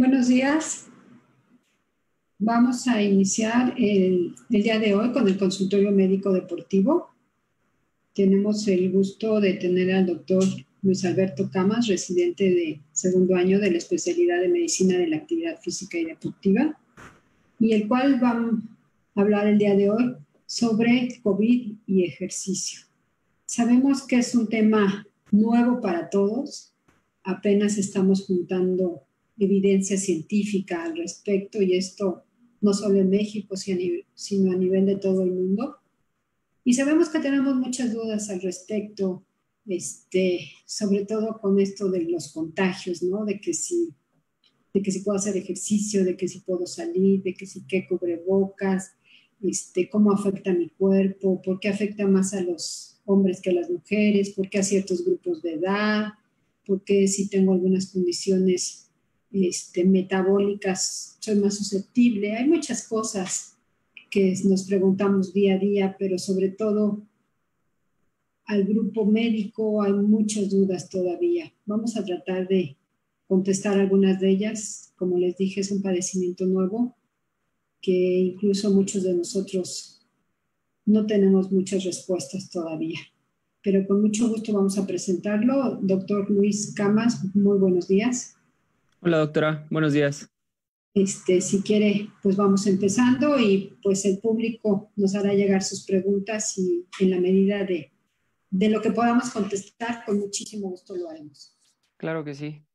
Buenos días. Vamos a iniciar el, día de hoy con el consultorio médico deportivo. Tenemos el gusto de tener al doctor Luis Alberto Camas, residente de segundo año de la especialidad de medicina de la actividad física y deportiva, y el cual va a hablar el día de hoy sobre COVID y ejercicio. Sabemos que es un tema nuevo para todos, apenas estamos juntando evidencia científica al respecto y esto no solo en México, sino a nivel de todo el mundo. Y sabemos que tenemos muchas dudas al respecto, este, sobre todo con esto de los contagios, ¿no? De que si, de que si puedo hacer ejercicio, de que si puedo salir, de que si qué cubrebocas, este, cómo afecta a mi cuerpo, por qué afecta más a los hombres que a las mujeres, por qué a ciertos grupos de edad, por qué si tengo algunas condiciones este, metabólicas, soy más susceptible. Hay muchas cosas que nos preguntamos día a día, pero sobre todo al grupo médico hay muchas dudas todavía. Vamos a tratar de contestar algunas de ellas. Como les dije, es un padecimiento nuevo que incluso muchos de nosotros no tenemos muchas respuestas todavía. Pero con mucho gusto vamos a presentarlo. Doctor Luis Camas, muy buenos días. Hola doctora, buenos días. Este, si quiere, pues vamos empezando y pues el público nos hará llegar sus preguntas y en la medida de, de lo que podamos contestar, con muchísimo gusto lo haremos. Claro que sí.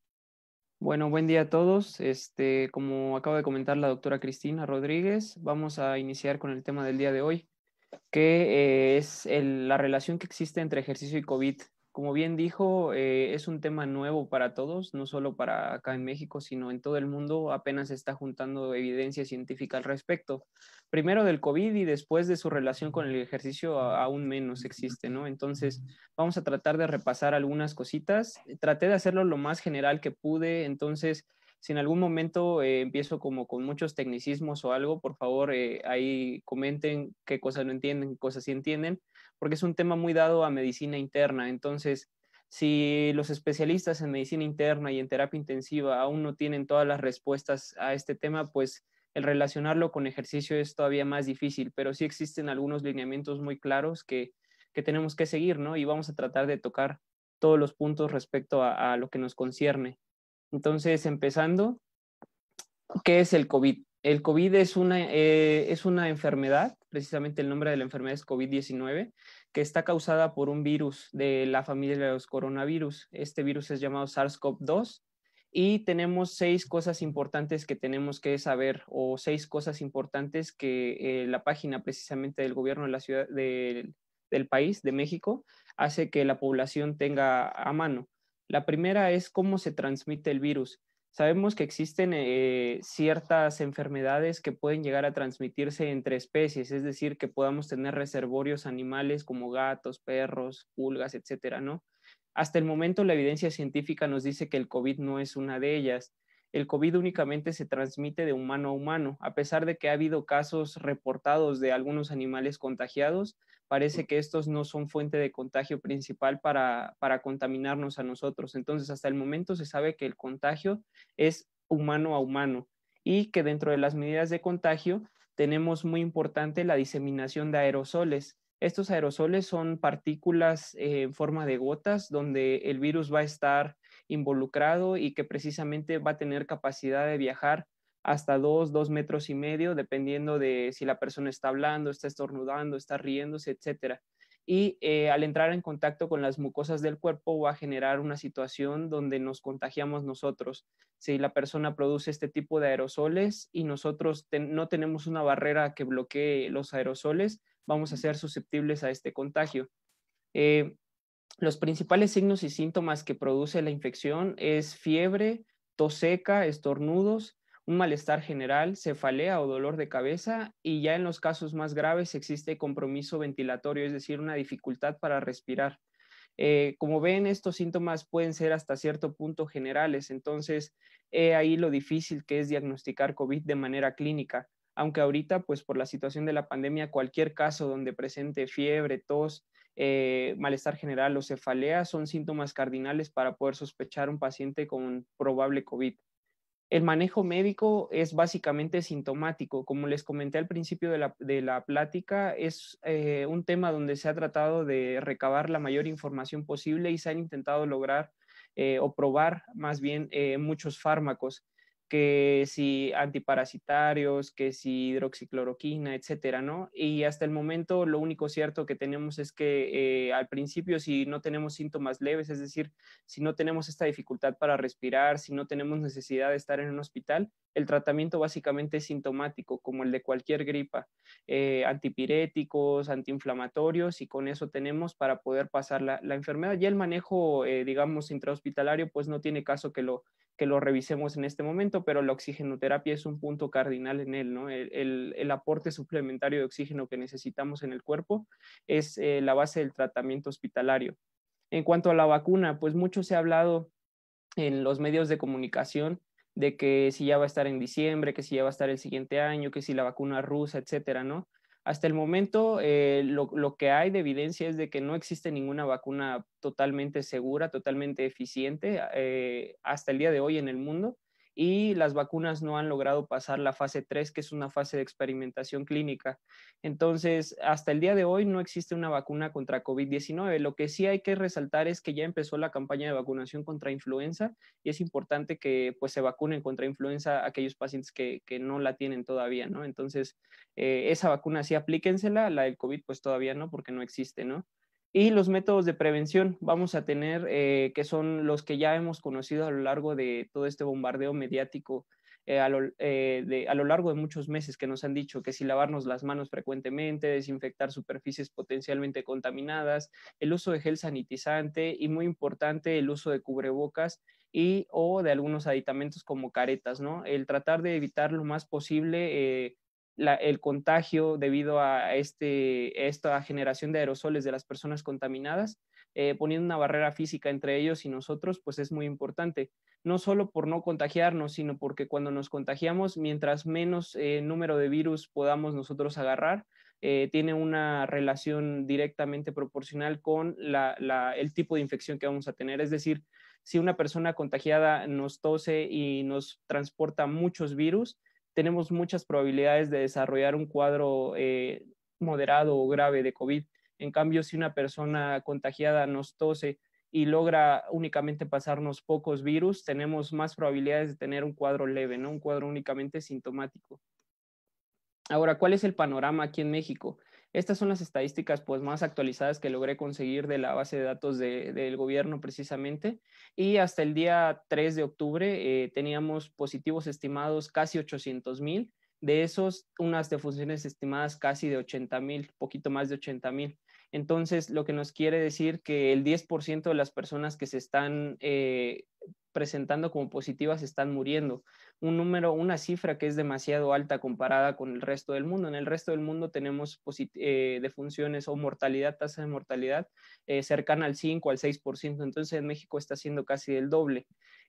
Bueno, buen día a todos. Este, como acaba de comentar la doctora Cristina Rodríguez, vamos a iniciar con el tema del día de hoy, que eh, es la relación que existe entre ejercicio y COVID como bien dijo, eh, es un tema nuevo para todos, no solo para acá en México, sino en todo el mundo. Apenas se está juntando evidencia científica al respecto. Primero del COVID y después de su relación con el ejercicio aún menos existe, ¿no? Entonces, vamos a tratar de repasar algunas cositas. Traté de hacerlo lo más general que pude, entonces... Si en algún momento eh, empiezo como con muchos tecnicismos o algo, por favor eh, ahí comenten qué cosas no entienden, qué cosas sí entienden porque es un tema muy dado a medicina interna. Entonces, si los especialistas en medicina interna y en terapia intensiva aún no tienen todas las respuestas a este tema, pues el relacionarlo con ejercicio es todavía más difícil, pero sí existen algunos lineamientos muy claros que, tenemos que seguir, ¿no? Y vamos a tratar de tocar todos los puntos respecto a, a lo que nos concierne. Entonces, empezando, ¿qué es el COVID? el COVID es una, eh, es una enfermedad, precisamente el nombre de la enfermedad es COVID-19, que está causada por un virus de la familia de los coronavirus. Este virus es llamado SARS-CoV-2 y tenemos seis cosas importantes que tenemos que saber o seis cosas importantes que eh, la página precisamente del gobierno de la ciudad del país, de México, hace que la población tenga a mano. La primera es cómo se transmite el virus. Sabemos que existen eh, ciertas enfermedades que pueden llegar a transmitirse entre especies, es decir, que podamos tener reservorios animales como gatos, perros, pulgas, etcétera, ¿no? Hasta el momento la evidencia científica nos dice que el COVID no es una de ellas. El COVID únicamente se transmite de humano a humano, a pesar de que ha habido casos reportados de algunos animales contagiados, parece que estos no son fuente de contagio principal para, contaminarnos a nosotros. Entonces, hasta el momento se sabe que el contagio es humano a humano y que dentro de las medidas de contagio tenemos muy importante la diseminación de aerosoles. Estos aerosoles son partículas eh, en forma de gotas donde el virus va a estar involucrado y que precisamente va a tener capacidad de viajar hasta dos, dos metros y medio, dependiendo de si la persona está hablando, está estornudando, está riéndose, etcétera y eh, al entrar en contacto con las mucosas del cuerpo va a generar una situación donde nos contagiamos nosotros. Si la persona produce este tipo de aerosoles y nosotros no tenemos una barrera que bloquee los aerosoles, vamos a ser susceptibles a este contagio. Eh, los principales signos y síntomas que produce la infección es fiebre, tos seca, estornudos, un malestar general, cefalea o dolor de cabeza y ya en los casos más graves existe compromiso ventilatorio, es decir, una dificultad para respirar. Eh, como ven, estos síntomas pueden ser hasta cierto punto generales, entonces ahí lo difícil que es diagnosticar COVID de manera clínica, aunque ahorita, pues por la situación de la pandemia, cualquier caso donde presente fiebre, tos, eh, malestar general o cefalea son síntomas cardinales para poder sospechar un paciente con probable COVID. El manejo médico es básicamente sintomático. Como les comenté al principio de la, plática, es eh, un tema donde se ha tratado de recabar la mayor información posible y se han intentado lograr eh, o probar más bien eh, muchos fármacos que si antiparasitarios, que si hidroxicloroquina, etcétera, ¿no? Y hasta el momento lo único cierto que tenemos es que eh, al principio si no tenemos síntomas leves, es decir, si no tenemos esta dificultad para respirar, si no tenemos necesidad de estar en un hospital, el tratamiento básicamente es sintomático, como el de cualquier gripa, eh, antipiréticos, antiinflamatorios, y con eso tenemos para poder pasar la, enfermedad. Y el manejo, eh, digamos, intrahospitalario, pues no tiene caso que lo, que lo revisemos en este momento, pero la oxigenoterapia es un punto cardinal en él, ¿no? El, aporte suplementario de oxígeno que necesitamos en el cuerpo es eh, la base del tratamiento hospitalario. En cuanto a la vacuna, pues mucho se ha hablado en los medios de comunicación de que si ya va a estar en diciembre, que si ya va a estar el siguiente año, que si la vacuna rusa, etcétera, ¿no? Hasta el momento, eh, lo, que hay de evidencia es de que no existe ninguna vacuna totalmente segura, totalmente eficiente eh, hasta el día de hoy en el mundo y las vacunas no han logrado pasar la fase 3, que es una fase de experimentación clínica. Entonces, hasta el día de hoy no existe una vacuna contra COVID-19. Lo que sí hay que resaltar es que ya empezó la campaña de vacunación contra influenza y es importante que pues se vacunen contra influenza aquellos pacientes que, no la tienen todavía, ¿no? Entonces, eh, esa vacuna sí aplíquensela, la del COVID pues todavía no porque no existe, ¿no? Y los métodos de prevención vamos a tener, eh, que son los que ya hemos conocido a lo largo de todo este bombardeo mediático, eh, eh, a, lo, largo de muchos meses que nos han dicho que si lavarnos las manos frecuentemente, desinfectar superficies potencialmente contaminadas, el uso de gel sanitizante y muy importante el uso de cubrebocas y o de algunos aditamentos como caretas, ¿no? El tratar de evitar lo más posible el contagio debido a este, esta generación de aerosoles de las personas contaminadas, eh, poniendo una barrera física entre ellos y nosotros, pues es muy importante. No solo por no contagiarnos, sino porque cuando nos contagiamos, mientras menos eh, número de virus podamos nosotros agarrar, eh, tiene una relación directamente proporcional con el tipo de infección que vamos a tener. Es decir, si una persona contagiada nos tose y nos transporta muchos virus, tenemos muchas probabilidades de desarrollar un cuadro eh, moderado o grave de COVID. En cambio, si una persona contagiada nos tose y logra únicamente pasarnos pocos virus, tenemos más probabilidades de tener un cuadro leve, ¿no? Un cuadro únicamente sintomático. Ahora, ¿cuál es el panorama aquí en México? Estas son las estadísticas pues, más actualizadas que logré conseguir de la base de datos del gobierno precisamente. Y hasta el día 3 de octubre eh, teníamos positivos estimados casi 800.000. mil. De esos, unas defunciones estimadas casi de 80 mil, poquito más de 80.000. mil. Entonces, lo que nos quiere decir que el 10% de las personas que se están eh, presentando como positivas están muriendo un número, una cifra que es demasiado alta comparada con el resto del mundo. En el resto del mundo tenemos eh, defunciones o mortalidad, tasa de mortalidad eh, cercana al 5, al 6%. Entonces en México está siendo casi el doble.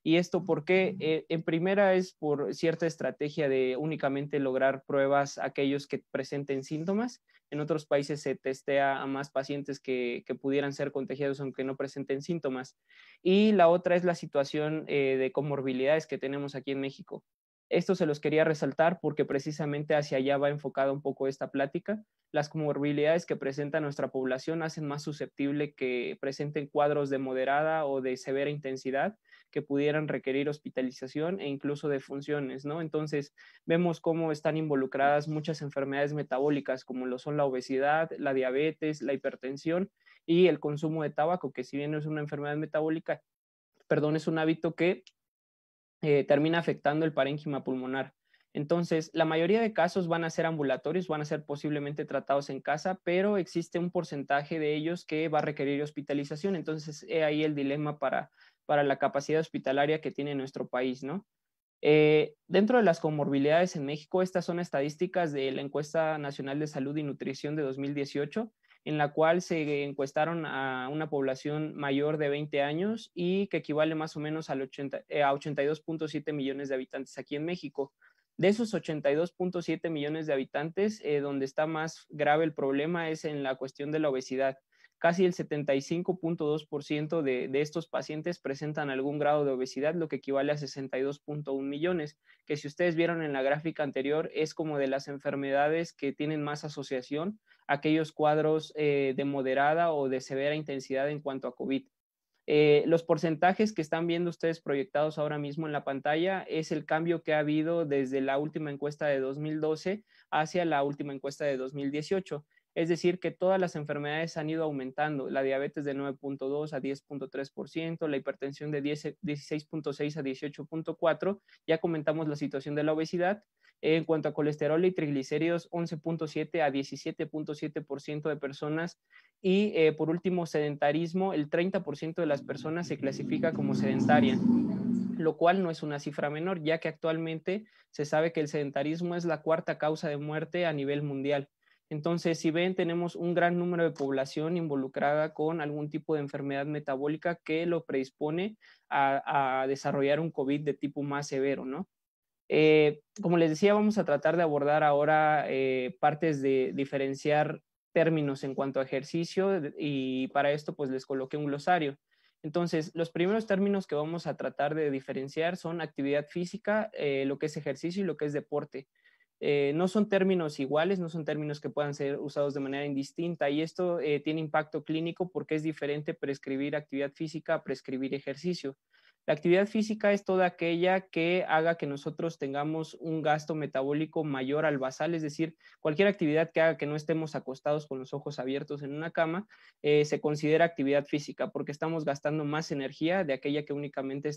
¿Y esto por qué? Eh, en primera es por cierta estrategia de únicamente lograr pruebas a aquellos que presenten síntomas. En otros países se testea a más pacientes que, pudieran ser contagiados aunque no presenten síntomas. Y la otra es la situación eh, de comorbilidades que tenemos aquí en México. Esto se los quería resaltar porque precisamente hacia allá va enfocada un poco esta plática. Las comorbilidades que presenta nuestra población hacen más susceptible que presenten cuadros de moderada o de severa intensidad que pudieran requerir hospitalización e incluso de funciones, ¿no? Entonces, vemos cómo están involucradas muchas enfermedades metabólicas, como lo son la obesidad, la diabetes, la hipertensión y el consumo de tabaco, que si bien no es una enfermedad metabólica, perdón, es un hábito que eh, termina afectando el parénquima pulmonar. Entonces, la mayoría de casos van a ser ambulatorios, van a ser posiblemente tratados en casa, pero existe un porcentaje de ellos que va a requerir hospitalización. Entonces, he ahí el dilema para para la capacidad hospitalaria que tiene nuestro país, ¿no? Eh, dentro de las comorbilidades en México, estas son estadísticas de la encuesta nacional de salud y nutrición de 2018, en la cual se encuestaron a una población mayor de 20 años y que equivale más o menos al 80, eh, a 82.7 millones de habitantes aquí en México. De esos 82.7 millones de habitantes, eh, donde está más grave el problema es en la cuestión de la obesidad, Casi el 75.2% de, de estos pacientes presentan algún grado de obesidad, lo que equivale a 62.1 millones, que si ustedes vieron en la gráfica anterior, es como de las enfermedades que tienen más asociación, aquellos cuadros eh, de moderada o de severa intensidad en cuanto a COVID. Eh, los porcentajes que están viendo ustedes proyectados ahora mismo en la pantalla es el cambio que ha habido desde la última encuesta de 2012 hacia la última encuesta de 2018. Es decir, que todas las enfermedades han ido aumentando, la diabetes de 9.2 a 10.3%, la hipertensión de 16.6 a 18.4, ya comentamos la situación de la obesidad, en cuanto a colesterol y triglicéridos, 11.7 a 17.7% de personas. Y eh, por último, sedentarismo, el 30% de las personas se clasifica como sedentaria lo cual no es una cifra menor, ya que actualmente se sabe que el sedentarismo es la cuarta causa de muerte a nivel mundial. Entonces, si ven, tenemos un gran número de población involucrada con algún tipo de enfermedad metabólica que lo predispone a, desarrollar un COVID de tipo más severo, ¿no? Eh, como les decía, vamos a tratar de abordar ahora eh, partes de diferenciar términos en cuanto a ejercicio y para esto pues les coloqué un glosario. Entonces, los primeros términos que vamos a tratar de diferenciar son actividad física, eh, lo que es ejercicio y lo que es deporte. Eh, no son términos iguales, no son términos que puedan ser usados de manera indistinta y esto eh, tiene impacto clínico porque es diferente prescribir actividad física a prescribir ejercicio. La actividad física es toda aquella que haga que nosotros tengamos un gasto metabólico mayor al basal, es decir, cualquier actividad que haga que no estemos acostados con los ojos abiertos en una cama, eh, se considera actividad física porque estamos gastando más energía de aquella que únicamente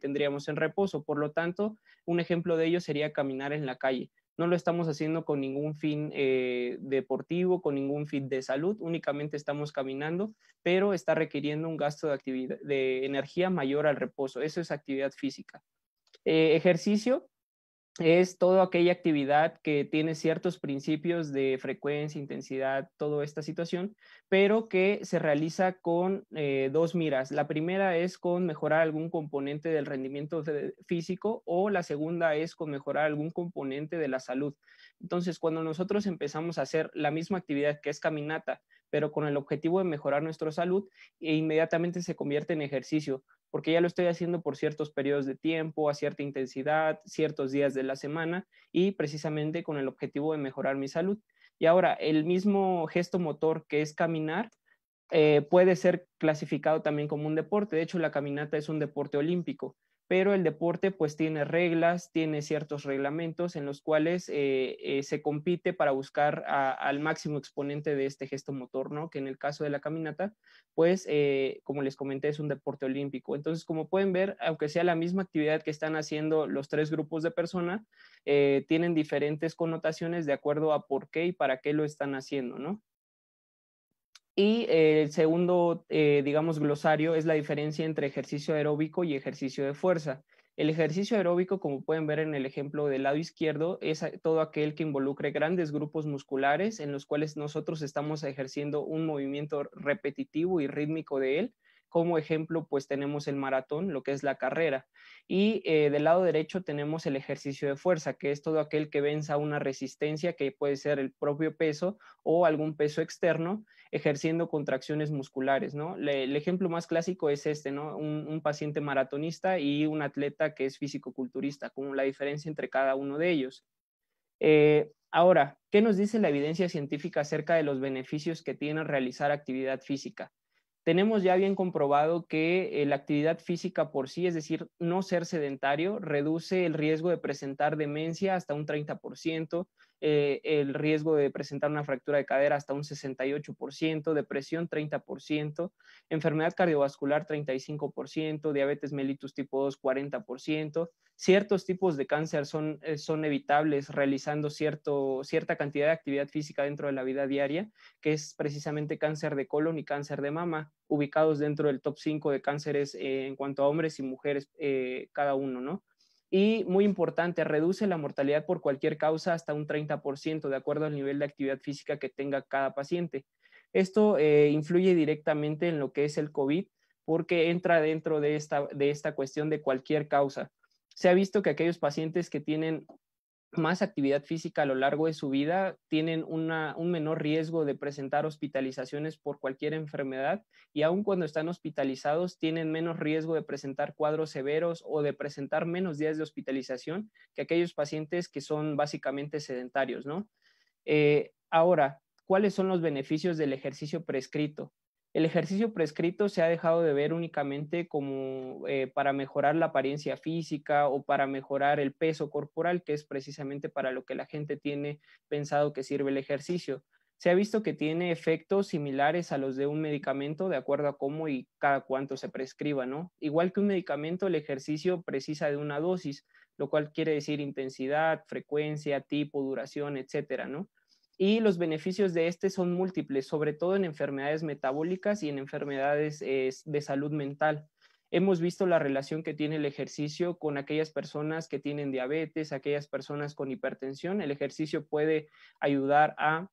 tendríamos en reposo. Por lo tanto, un ejemplo de ello sería caminar en la calle no lo estamos haciendo con ningún fin eh, deportivo, con ningún fin de salud, únicamente estamos caminando, pero está requiriendo un gasto de, de energía mayor al reposo. Eso es actividad física. Eh, ejercicio, es toda aquella actividad que tiene ciertos principios de frecuencia, intensidad, toda esta situación, pero que se realiza con eh, dos miras. La primera es con mejorar algún componente del rendimiento físico o la segunda es con mejorar algún componente de la salud. Entonces, cuando nosotros empezamos a hacer la misma actividad que es caminata, pero con el objetivo de mejorar nuestra salud e inmediatamente se convierte en ejercicio, porque ya lo estoy haciendo por ciertos periodos de tiempo, a cierta intensidad, ciertos días de la semana y precisamente con el objetivo de mejorar mi salud. Y ahora, el mismo gesto motor que es caminar, eh, puede ser clasificado también como un deporte. De hecho, la caminata es un deporte olímpico pero el deporte pues tiene reglas, tiene ciertos reglamentos en los cuales eh, eh, se compite para buscar al máximo exponente de este gesto motor, ¿no? Que en el caso de la caminata, pues eh, como les comenté, es un deporte olímpico. Entonces, como pueden ver, aunque sea la misma actividad que están haciendo los tres grupos de personas, tienen diferentes connotaciones de acuerdo a por qué y para qué lo están haciendo, ¿no? Y eh, el segundo, eh, digamos, glosario es la diferencia entre ejercicio aeróbico y ejercicio de fuerza. El ejercicio aeróbico, como pueden ver en el ejemplo del lado izquierdo, es todo aquel que involucre grandes grupos musculares en los cuales nosotros estamos ejerciendo un movimiento repetitivo y rítmico de él como ejemplo, pues tenemos el maratón, lo que es la carrera. Y eh, del lado derecho tenemos el ejercicio de fuerza, que es todo aquel que venza una resistencia, que puede ser el propio peso o algún peso externo, ejerciendo contracciones musculares, el ejemplo más clásico es este, Un, paciente maratonista y un atleta que es físico-culturista, con la diferencia entre cada uno de ellos. Eh, ahora, ¿qué nos dice la evidencia científica acerca de los beneficios que tiene realizar actividad física? tenemos ya bien comprobado que eh, la actividad física por sí, es decir, no ser sedentario, reduce el riesgo de presentar demencia hasta un 30%, eh, el riesgo de presentar una fractura de cadera hasta un 68%, depresión 30%, enfermedad cardiovascular 35%, diabetes mellitus tipo 2 40%. Ciertos tipos de cáncer son, eh, evitables realizando cierta cantidad de actividad física dentro de la vida diaria, que es precisamente cáncer de colon y cáncer de mama, ubicados dentro del top 5 de cánceres eh, en cuanto a hombres y mujeres cada uno, ¿no? Y muy importante, reduce la mortalidad por cualquier causa hasta un 30%, de acuerdo al nivel de actividad física que tenga cada paciente. Esto eh, influye directamente en lo que es el COVID, porque entra dentro de esta, de esta cuestión de cualquier causa. Se ha visto que aquellos pacientes que tienen más actividad física a lo largo de su vida tienen un menor riesgo de presentar hospitalizaciones por cualquier enfermedad y aun cuando están hospitalizados tienen menos riesgo de presentar cuadros severos o de presentar menos días de hospitalización que aquellos pacientes que son básicamente sedentarios, eh, ahora, ¿cuáles son los beneficios del ejercicio prescrito? El ejercicio prescrito se ha dejado de ver únicamente como eh, para mejorar la apariencia física o para mejorar el peso corporal, que es precisamente para lo que la gente tiene pensado que sirve el ejercicio. Se ha visto que tiene efectos similares a los de un medicamento de acuerdo a cómo y cada cuánto se prescriba, ¿no? Igual que un medicamento, el ejercicio precisa de una dosis, lo cual quiere decir intensidad, frecuencia, tipo, duración, etcétera, ¿no? y los beneficios de este son múltiples, sobre todo en enfermedades metabólicas y en enfermedades eh, de salud mental. Hemos visto la relación que tiene el ejercicio con aquellas personas que tienen diabetes, aquellas personas con hipertensión. El ejercicio puede ayudar a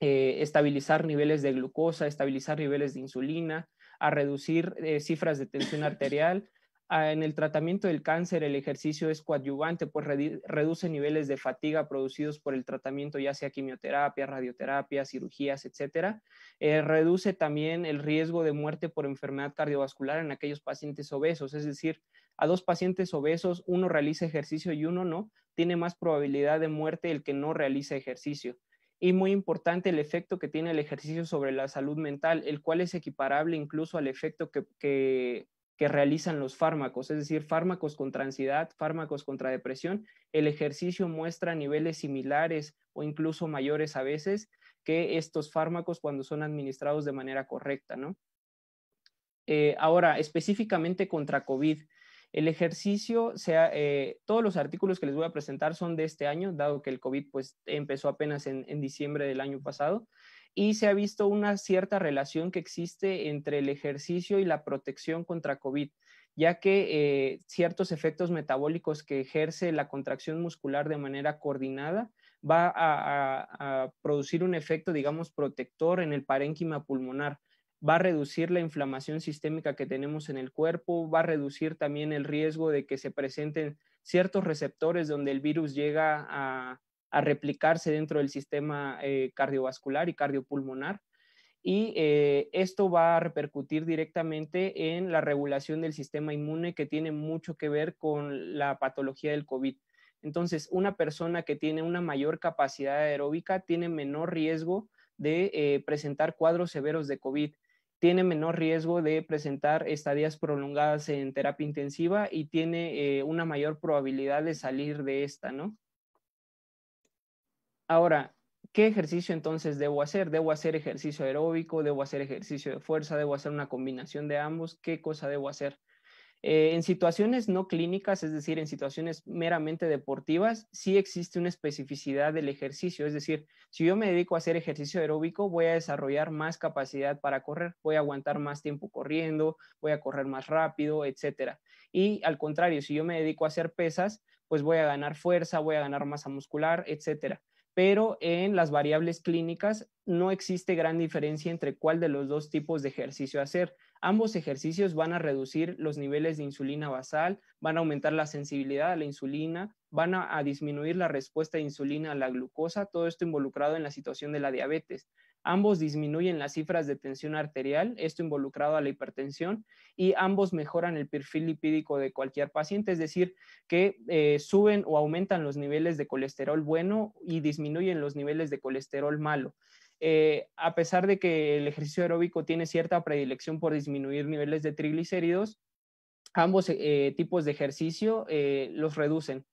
eh, estabilizar niveles de glucosa, estabilizar niveles de insulina, a reducir eh, cifras de tensión arterial, Ah, en el tratamiento del cáncer el ejercicio es coadyuvante, pues reduce niveles de fatiga producidos por el tratamiento, ya sea quimioterapia, radioterapia, cirugías, etc. Eh, reduce también el riesgo de muerte por enfermedad cardiovascular en aquellos pacientes obesos, es decir, a dos pacientes obesos, uno realiza ejercicio y uno no, tiene más probabilidad de muerte el que no realiza ejercicio y muy importante el efecto que tiene el ejercicio sobre la salud mental, el cual es equiparable incluso al efecto que, que realizan los fármacos, es decir, fármacos contra ansiedad, fármacos contra depresión, el ejercicio muestra niveles similares o incluso mayores a veces que estos fármacos cuando son administrados de manera correcta, ¿no? Eh, ahora, específicamente contra COVID, el ejercicio, eh, todos los artículos que les voy a presentar son de este año, dado que el COVID pues, empezó apenas en diciembre del año pasado y se ha visto una cierta relación que existe entre el ejercicio y la protección contra COVID, ya que eh, ciertos efectos metabólicos que ejerce la contracción muscular de manera coordinada va a producir un efecto, digamos, protector en el parénquima pulmonar va a reducir la inflamación sistémica que tenemos en el cuerpo, va a reducir también el riesgo de que se presenten ciertos receptores donde el virus llega a, a replicarse dentro del sistema eh, cardiovascular y cardiopulmonar. Y eh, esto va a repercutir directamente en la regulación del sistema inmune que tiene mucho que ver con la patología del COVID. Entonces, una persona que tiene una mayor capacidad aeróbica tiene menor riesgo de eh, presentar cuadros severos de COVID, tiene menor riesgo de presentar estadías prolongadas en terapia intensiva y tiene una mayor probabilidad de salir de esta, ¿no? Ahora, ¿qué ejercicio entonces debo hacer? ¿Debo hacer ejercicio aeróbico? ¿Debo hacer ejercicio de fuerza? ¿Debo hacer una combinación de ambos? ¿Qué cosa debo hacer? Eh, en situaciones no clínicas, es decir, en situaciones meramente deportivas, sí existe una especificidad del ejercicio. Es decir, si yo me dedico a hacer ejercicio aeróbico, voy a desarrollar más capacidad para correr, voy a aguantar más tiempo corriendo, voy a correr más rápido, etc. Y al contrario, si yo me dedico a hacer pesas, pues voy a ganar fuerza, voy a ganar masa muscular, etc pero en las variables clínicas no existe gran diferencia entre cuál de los dos tipos de ejercicio hacer. Ambos ejercicios van a reducir los niveles de insulina basal, van a aumentar la sensibilidad a la insulina, van a, disminuir la respuesta de insulina a la glucosa, todo esto involucrado en la situación de la diabetes. Ambos disminuyen las cifras de tensión arterial, esto involucrado a la hipertensión, y ambos mejoran el perfil lipídico de cualquier paciente, es decir, que eh, suben o aumentan los niveles de colesterol bueno y disminuyen los niveles de colesterol malo. Eh, a pesar de que el ejercicio aeróbico tiene cierta predilección por disminuir niveles de triglicéridos, ambos eh, tipos de ejercicio los reducen.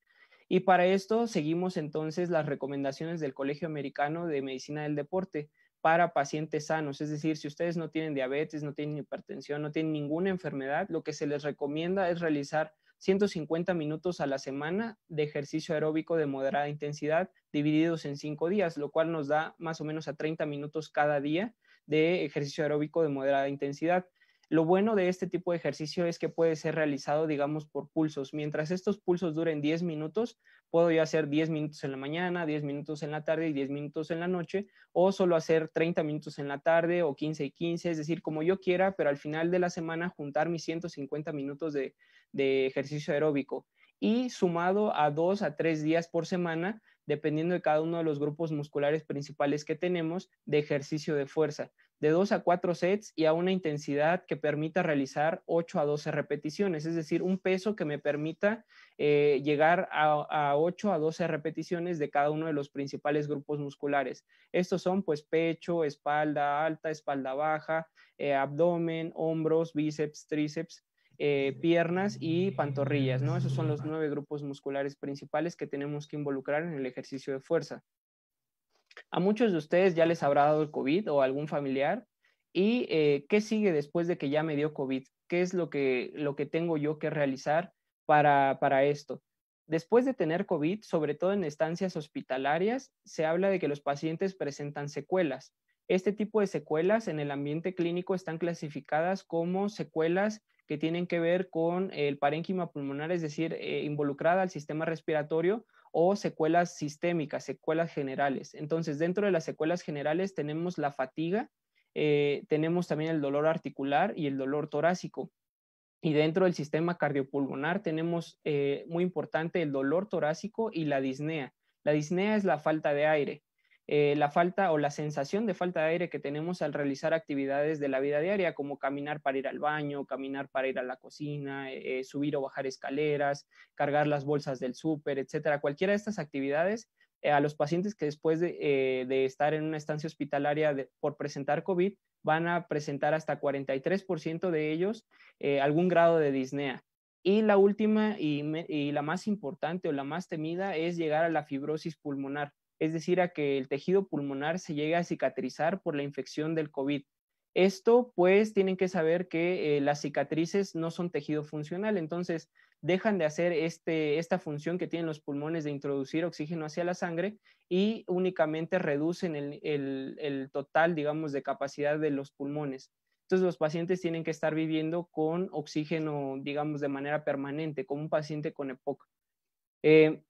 Y para esto seguimos entonces las recomendaciones del Colegio Americano de Medicina del Deporte, para pacientes sanos. Es decir, si ustedes no tienen diabetes, no tienen hipertensión, no tienen ninguna enfermedad, lo que se les recomienda es realizar 150 minutos a la semana de ejercicio aeróbico de moderada intensidad divididos en 5 días, lo cual nos da más o menos a 30 minutos cada día de ejercicio aeróbico de moderada intensidad. Lo bueno de este tipo de ejercicio es que puede ser realizado, digamos, por pulsos. Mientras estos pulsos duren 10 minutos, puedo yo hacer 10 minutos en la mañana, 10 minutos en la tarde y 10 minutos en la noche, o solo hacer 30 minutos en la tarde o 15 y 15, es decir, como yo quiera, pero al final de la semana juntar mis 150 minutos de, de ejercicio aeróbico y sumado a dos a tres días por semana, dependiendo de cada uno de los grupos musculares principales que tenemos de ejercicio de fuerza de 2 a 4 sets y a una intensidad que permita realizar 8 a 12 repeticiones, es decir, un peso que me permita eh, llegar a, ocho 8 a 12 repeticiones de cada uno de los principales grupos musculares. Estos son pues pecho, espalda alta, espalda baja, eh, abdomen, hombros, bíceps, tríceps. Eh, piernas y pantorrillas, ¿no? Esos son los nueve grupos musculares principales que tenemos que involucrar en el ejercicio de fuerza. A muchos de ustedes ya les habrá dado el COVID o algún familiar. ¿Y eh, qué sigue después de que ya me dio COVID? ¿Qué es lo que, lo que tengo yo que realizar para, para esto? Después de tener COVID, sobre todo en estancias hospitalarias, se habla de que los pacientes presentan secuelas. Este tipo de secuelas en el ambiente clínico están clasificadas como secuelas que tienen que ver con el parénquima pulmonar, es decir, eh, involucrada al sistema respiratorio, o secuelas sistémicas, secuelas generales. Entonces, dentro de las secuelas generales tenemos la fatiga, eh, tenemos también el dolor articular y el dolor torácico. Y dentro del sistema cardiopulmonar tenemos eh, muy importante el dolor torácico y la disnea. La disnea es la falta de aire. Eh, la falta o la sensación de falta de aire que tenemos al realizar actividades de la vida diaria, como caminar para ir al baño, caminar para ir a la cocina, eh, subir o bajar escaleras, cargar las bolsas del súper, etcétera. Cualquiera de estas actividades eh, a los pacientes que después de, estar en una estancia hospitalaria por presentar COVID van a presentar hasta 43% de ellos algún grado de disnea. Y la última y la más importante o la más temida es llegar a la fibrosis pulmonar es decir, a que el tejido pulmonar se llegue a cicatrizar por la infección del COVID. Esto, pues, tienen que saber que eh, las cicatrices no son tejido funcional, entonces dejan de hacer este, esta función que tienen los pulmones de introducir oxígeno hacia la sangre y únicamente reducen el, total, digamos, de capacidad de los pulmones. Entonces, los pacientes tienen que estar viviendo con oxígeno, digamos, de manera permanente, como un paciente con EPOC. Eh,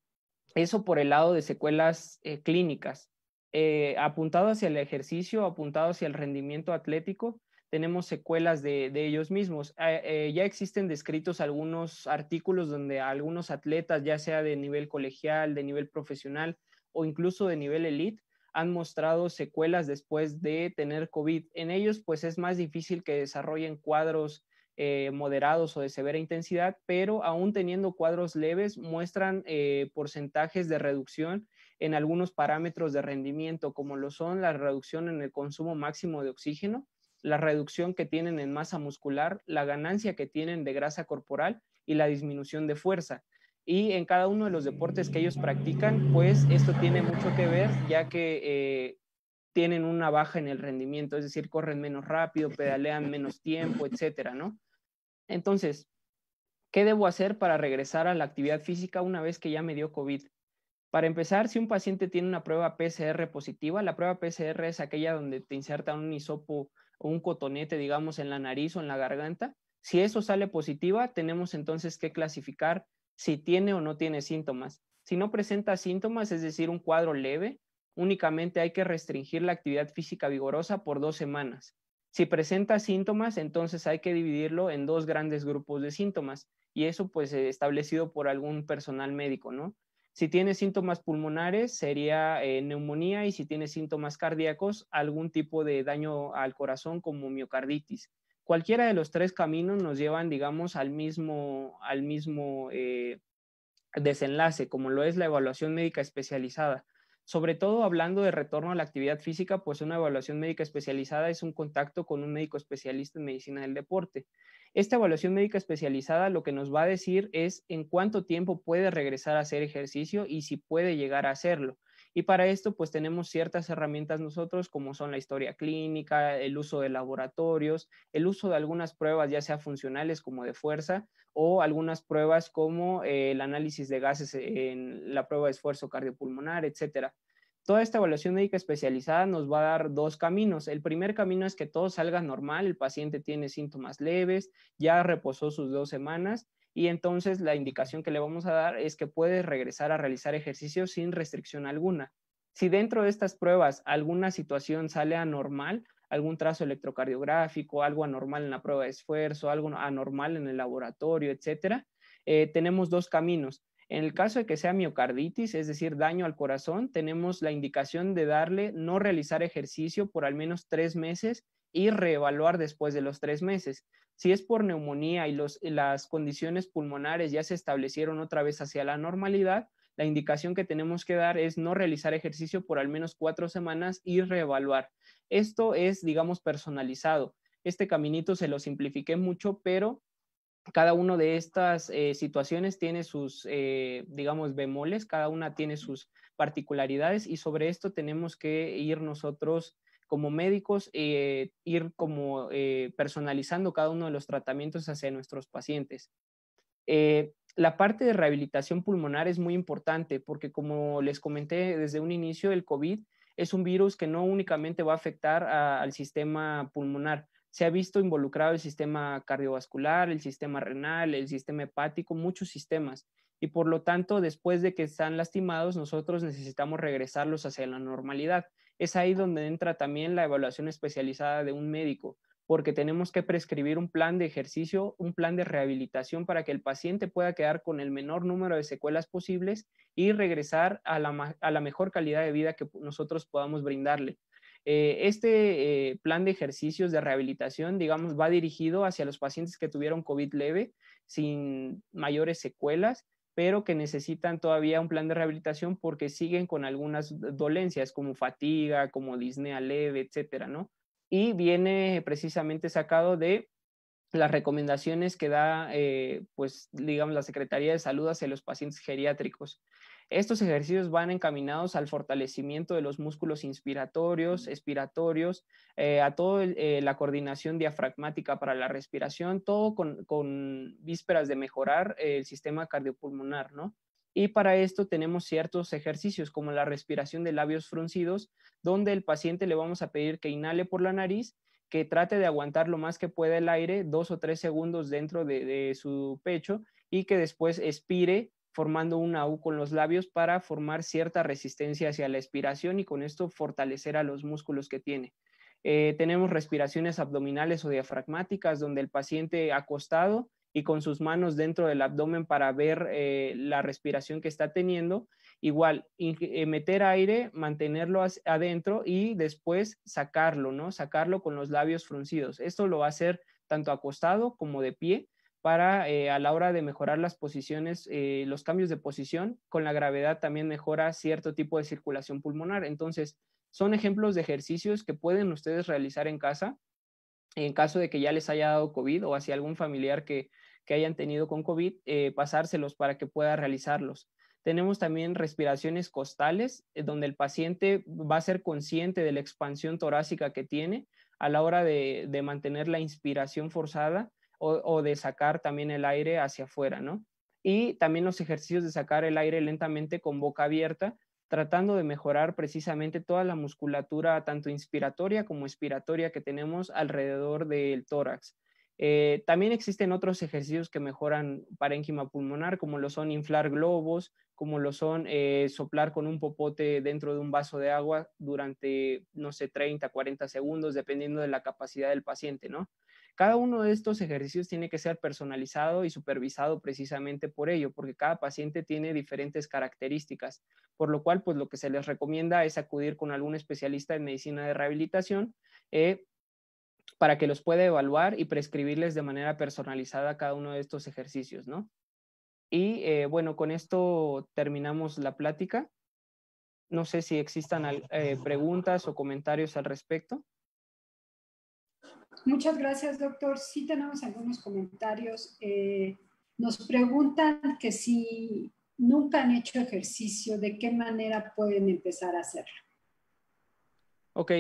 eso por el lado de secuelas eh, clínicas. Eh, apuntado hacia el ejercicio, apuntado hacia el rendimiento atlético, tenemos secuelas de, ellos mismos. Eh, ya existen descritos algunos artículos donde algunos atletas, ya sea de nivel colegial, de nivel profesional o incluso de nivel elite, han mostrado secuelas después de tener COVID. En ellos, pues es más difícil que desarrollen cuadros eh, moderados o de severa intensidad, pero aún teniendo cuadros leves muestran eh, porcentajes de reducción en algunos parámetros de rendimiento, como lo son la reducción en el consumo máximo de oxígeno, la reducción que tienen en masa muscular, la ganancia que tienen de grasa corporal y la disminución de fuerza. Y en cada uno de los deportes que ellos practican, pues esto tiene mucho que ver, ya que eh, tienen una baja en el rendimiento, es decir, corren menos rápido, pedalean menos tiempo, etcétera, ¿no? Entonces, ¿qué debo hacer para regresar a la actividad física una vez que ya me dio COVID? Para empezar, si un paciente tiene una prueba PCR positiva, la prueba PCR es aquella donde te insertan un hisopo o un cotonete, digamos, en la nariz o en la garganta. Si eso sale positiva, tenemos entonces que clasificar si tiene o no tiene síntomas. Si no presenta síntomas, es decir, un cuadro leve, únicamente hay que restringir la actividad física vigorosa por dos semanas. Si presenta síntomas, entonces hay que dividirlo en dos grandes grupos de síntomas y eso pues eh, establecido por algún personal médico, ¿no? Si tiene síntomas pulmonares, sería eh, neumonía y si tiene síntomas cardíacos, algún tipo de daño al corazón como miocarditis. Cualquiera de los tres caminos nos llevan, digamos, al mismo, al mismo eh, desenlace, como lo es la evaluación médica especializada sobre todo hablando de retorno a la actividad física, pues una evaluación médica especializada es un contacto con un médico especialista en medicina del deporte. Esta evaluación médica especializada lo que nos va a decir es en cuánto tiempo puede regresar a hacer ejercicio y si puede llegar a hacerlo. Y para esto, pues tenemos ciertas herramientas nosotros, como son la historia clínica, el uso de laboratorios, el uso de algunas pruebas, ya sea funcionales como de fuerza, o algunas pruebas como eh, el análisis de gases en la prueba de esfuerzo cardiopulmonar, etcétera. Toda esta evaluación médica especializada nos va a dar dos caminos. El primer camino es que todo salga normal, el paciente tiene síntomas leves, ya reposó sus dos semanas y entonces la indicación que le vamos a dar es que puedes regresar a realizar ejercicio sin restricción alguna. Si dentro de estas pruebas alguna situación sale anormal, algún trazo electrocardiográfico, algo anormal en la prueba de esfuerzo, algo anormal en el laboratorio, etcétera, eh, tenemos dos caminos. En el caso de que sea miocarditis, es decir, daño al corazón, tenemos la indicación de darle no realizar ejercicio por al menos tres meses y reevaluar después de los tres meses. Si es por neumonía y, los, las condiciones pulmonares ya se establecieron otra vez hacia la normalidad, la indicación que tenemos que dar es no realizar ejercicio por al menos cuatro semanas y reevaluar. Esto es, digamos, personalizado. Este caminito se lo simplifiqué mucho, pero cada una de estas eh, situaciones tiene sus, eh, digamos, bemoles, cada una tiene sus particularidades y sobre esto tenemos que ir nosotros como médicos eh, ir como eh, personalizando cada uno de los tratamientos hacia nuestros pacientes. Eh, la parte de rehabilitación pulmonar es muy importante porque como les comenté desde un inicio, el COVID es un virus que no únicamente va a afectar al sistema pulmonar. Se ha visto involucrado el sistema cardiovascular, el sistema renal, el sistema hepático, muchos sistemas. Y por lo tanto, después de que están lastimados, nosotros necesitamos regresarlos hacia la normalidad es ahí donde entra también la evaluación especializada de un médico, porque tenemos que prescribir un plan de ejercicio, un plan de rehabilitación para que el paciente pueda quedar con el menor número de secuelas posibles y regresar a la, mejor calidad de vida que nosotros podamos brindarle. Eh, este eh, plan de ejercicios de rehabilitación, digamos, va dirigido hacia los pacientes que tuvieron COVID leve sin mayores secuelas pero que necesitan todavía un plan de rehabilitación porque siguen con algunas dolencias como fatiga, como disnea leve, etcétera, ¿no? Y viene precisamente sacado de las recomendaciones que da, eh, pues, digamos, la Secretaría de Salud hacia los pacientes geriátricos. Estos ejercicios van encaminados al fortalecimiento de los músculos inspiratorios, expiratorios, eh, a toda eh, la coordinación diafragmática para la respiración, todo con, vísperas de mejorar eh, el sistema cardiopulmonar, Y para esto tenemos ciertos ejercicios como la respiración de labios fruncidos, donde el paciente le vamos a pedir que inhale por la nariz, que trate de aguantar lo más que pueda el aire, dos o tres segundos dentro de, de su pecho, y que después expire formando una U con los labios para formar cierta resistencia hacia la expiración y con esto fortalecer a los músculos que tiene. Eh, tenemos respiraciones abdominales o diafragmáticas donde el paciente acostado y con sus manos dentro del abdomen para ver eh, la respiración que está teniendo. Igual, eh, meter aire, mantenerlo adentro y después sacarlo, ¿no? Sacarlo con los labios fruncidos. Esto lo va a hacer tanto acostado como de pie para eh, a la hora de mejorar las posiciones, eh, los cambios de posición, con la gravedad también mejora cierto tipo de circulación pulmonar. Entonces, son ejemplos de ejercicios que pueden ustedes realizar en casa en caso de que ya les haya dado COVID o hacia algún familiar que, que hayan tenido con COVID, eh, pasárselos para que pueda realizarlos. Tenemos también respiraciones costales, donde el paciente va a ser consciente de la expansión torácica que tiene a la hora de, de mantener la inspiración forzada o, de sacar también el aire hacia afuera, ¿no? Y también los ejercicios de sacar el aire lentamente con boca abierta, tratando de mejorar precisamente toda la musculatura, tanto inspiratoria como expiratoria, que tenemos alrededor del tórax. Eh, también existen otros ejercicios que mejoran parénquima pulmonar, como lo son inflar globos, como lo son eh, soplar con un popote dentro de un vaso de agua durante, no sé, 30, 40 segundos, dependiendo de la capacidad del paciente, ¿no? Cada uno de estos ejercicios tiene que ser personalizado y supervisado precisamente por ello, porque cada paciente tiene diferentes características, por lo cual, pues lo que se les recomienda es acudir con algún especialista en medicina de rehabilitación eh, para que los pueda evaluar y prescribirles de manera personalizada cada uno de estos ejercicios, ¿no? Y eh, bueno, con esto terminamos la plática. No sé si existan eh, preguntas o comentarios al respecto. Muchas gracias, doctor. Sí tenemos algunos comentarios. Eh, nos preguntan que si nunca han hecho ejercicio, ¿de qué manera pueden empezar a hacerlo? Ok,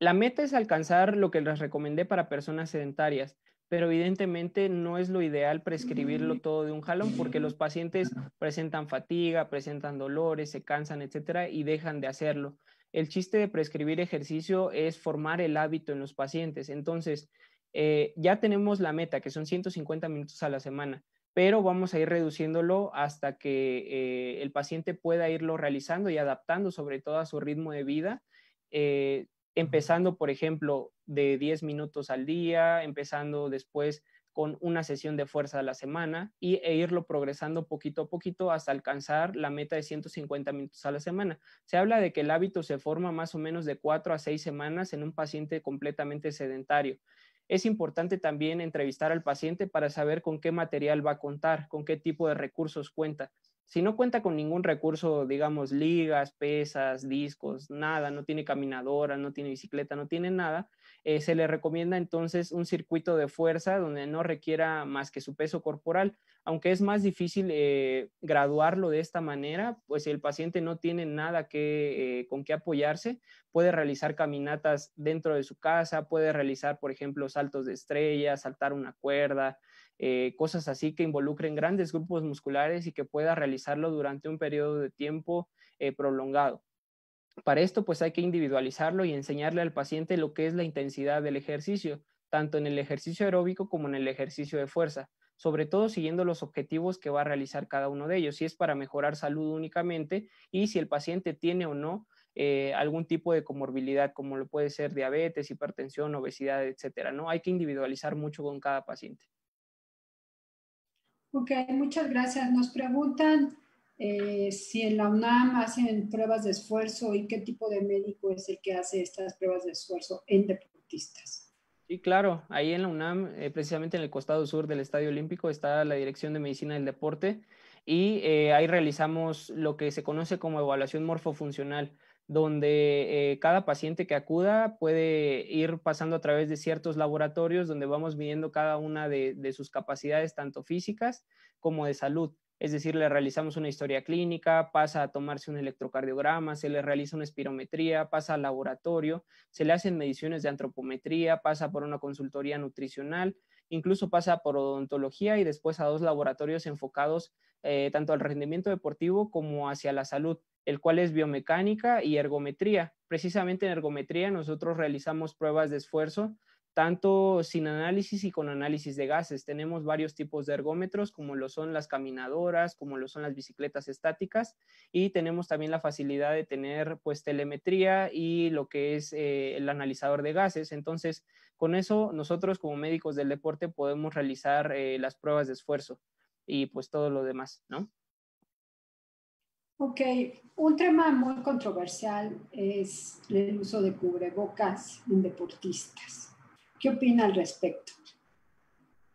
la meta es alcanzar lo que les recomendé para personas sedentarias, pero evidentemente no es lo ideal prescribirlo mm. todo de un jalón porque los pacientes presentan fatiga, presentan dolores, se cansan, etcétera, y dejan de hacerlo. El chiste de prescribir ejercicio es formar el hábito en los pacientes. Entonces, eh, ya tenemos la meta, que son 150 minutos a la semana, pero vamos a ir reduciéndolo hasta que eh, el paciente pueda irlo realizando y adaptando sobre todo a su ritmo de vida. Eh, empezando, por ejemplo, de 10 minutos al día, empezando después con una sesión de fuerza a la semana y, e irlo progresando poquito a poquito hasta alcanzar la meta de 150 minutos a la semana. Se habla de que el hábito se forma más o menos de 4 a 6 semanas en un paciente completamente sedentario. Es importante también entrevistar al paciente para saber con qué material va a contar, con qué tipo de recursos cuenta, si no cuenta con ningún recurso, digamos, ligas, pesas, discos, nada, no tiene caminadora, no tiene bicicleta, no tiene nada, eh, se le recomienda entonces un circuito de fuerza donde no requiera más que su peso corporal. Aunque es más difícil eh, graduarlo de esta manera, pues si el paciente no tiene nada que, eh, con qué apoyarse, puede realizar caminatas dentro de su casa, puede realizar, por ejemplo, saltos de estrella, saltar una cuerda, eh, cosas así que involucren grandes grupos musculares y que pueda realizarlo durante un periodo de tiempo eh, prolongado. Para esto, pues hay que individualizarlo y enseñarle al paciente lo que es la intensidad del ejercicio, tanto en el ejercicio aeróbico como en el ejercicio de fuerza, sobre todo siguiendo los objetivos que va a realizar cada uno de ellos, si es para mejorar salud únicamente y si el paciente tiene o no eh, algún tipo de comorbilidad, como lo puede ser diabetes, hipertensión, obesidad, etcétera. ¿no? Hay que individualizar mucho con cada paciente. Ok, muchas gracias. Nos preguntan eh, si en la UNAM hacen pruebas de esfuerzo y qué tipo de médico es el que hace estas pruebas de esfuerzo en deportistas. Sí, claro, ahí en la UNAM, eh, precisamente en el costado sur del Estadio Olímpico, está la Dirección de Medicina del Deporte y eh, ahí realizamos lo que se conoce como evaluación morfofuncional donde eh, cada paciente que acuda puede ir pasando a través de ciertos laboratorios donde vamos midiendo cada una de, sus capacidades, tanto físicas como de salud. Es decir, le realizamos una historia clínica, pasa a tomarse un electrocardiograma, se le realiza una espirometría, pasa al laboratorio, se le hacen mediciones de antropometría, pasa por una consultoría nutricional, incluso pasa por odontología y después a dos laboratorios enfocados eh, tanto al rendimiento deportivo como hacia la salud, el cual es biomecánica y ergometría. Precisamente en ergometría nosotros realizamos pruebas de esfuerzo tanto sin análisis y con análisis de gases. Tenemos varios tipos de ergómetros, como lo son las caminadoras, como lo son las bicicletas estáticas, y tenemos también la facilidad de tener pues telemetría y lo que es eh, el analizador de gases. Entonces, con eso nosotros como médicos del deporte podemos realizar eh, las pruebas de esfuerzo y pues todo lo demás, ¿no? Ok, un tema muy controversial es el uso de cubrebocas en deportistas. ¿Qué opina al respecto?